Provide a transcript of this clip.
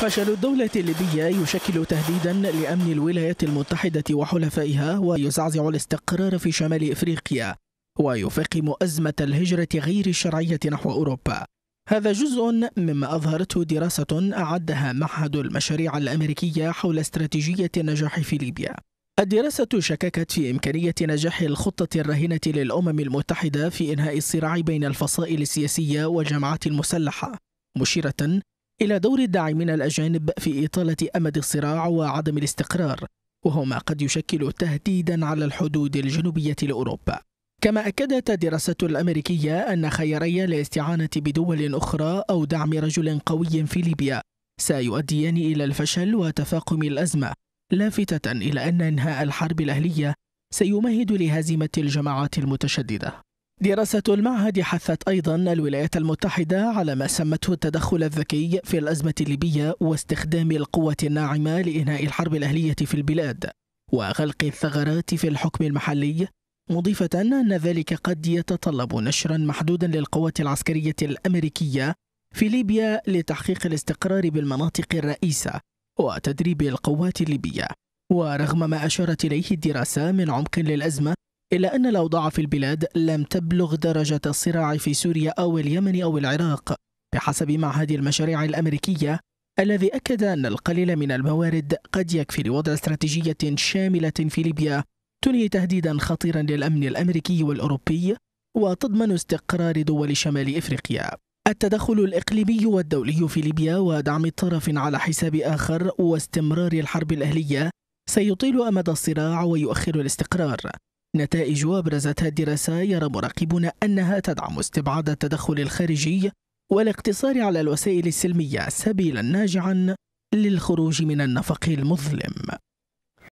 فشل الدولة الليبية يشكل تهديدا لأمن الولايات المتحدة وحلفائها ويزعزع الاستقرار في شمال إفريقيا ويفاقم أزمة الهجرة غير الشرعية نحو أوروبا هذا جزء مما أظهرته دراسة أعدها معهد المشاريع الأمريكية حول استراتيجية النجاح في ليبيا الدراسة شككت في إمكانية نجاح الخطة الراهنة للأمم المتحدة في إنهاء الصراع بين الفصائل السياسية والجماعات المسلحة مشيرة إلى دور الداعمين الأجانب في إطالة أمد الصراع وعدم الاستقرار وهو ما قد يشكل تهديدا على الحدود الجنوبية لأوروبا كما أكدت دراسة الأمريكية أن خياري الاستعانة بدول أخرى أو دعم رجل قوي في ليبيا سيؤديان إلى الفشل وتفاقم الأزمة لافتة إلى أن إنهاء الحرب الأهلية سيمهد لهزيمة الجماعات المتشددة دراسة المعهد حثت أيضا الولايات المتحدة على ما سمته التدخل الذكي في الأزمة الليبية واستخدام القوة الناعمة لإنهاء الحرب الأهلية في البلاد وغلق الثغرات في الحكم المحلي مضيفة أن ذلك قد يتطلب نشرا محدودا للقوات العسكرية الأمريكية في ليبيا لتحقيق الاستقرار بالمناطق الرئيسة وتدريب القوات الليبية ورغم ما أشارت إليه الدراسة من عمق للأزمة إلا أن الأوضاع في البلاد لم تبلغ درجة الصراع في سوريا أو اليمن أو العراق بحسب معهد المشاريع الأمريكية الذي أكد أن القليل من الموارد قد يكفي لوضع استراتيجية شاملة في ليبيا تنهي تهديدا خطيرا للأمن الأمريكي والأوروبي وتضمن استقرار دول شمال إفريقيا التدخل الإقليمي والدولي في ليبيا ودعم طرف على حساب آخر واستمرار الحرب الأهلية سيطيل أمد الصراع ويؤخر الاستقرار نتائج أبرزتها الدراسة يرى مراقبون أنها تدعم استبعاد التدخل الخارجي والاقتصار على الوسائل السلمية سبيلا ناجعا للخروج من النفق المظلم